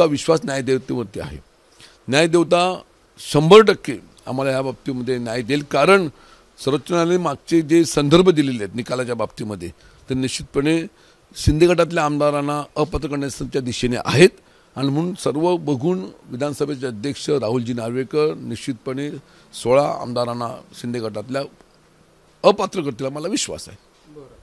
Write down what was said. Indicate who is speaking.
Speaker 1: आमचा विश्वास न्यायदेवतेवरती आहे न्यायदेवता शंभर टक्के आम्हाला या बाबतीमध्ये न्याय देईल कारण सर्वोच्च न्यायालय मागचे जे संदर्भ दिलेले आहेत निकालाच्या बाबतीमध्ये ते निश्चितपणे शिंदे गटातल्या आमदारांना अपात्र करण्याच्या दिशेने आहेत आणि म्हणून सर्व बघून विधानसभेचे अध्यक्ष राहुलजी नार्वेकर निश्चितपणे सोळा आमदारांना शिंदे गटातल्या अपात्र करतील मला विश्वास
Speaker 2: आहे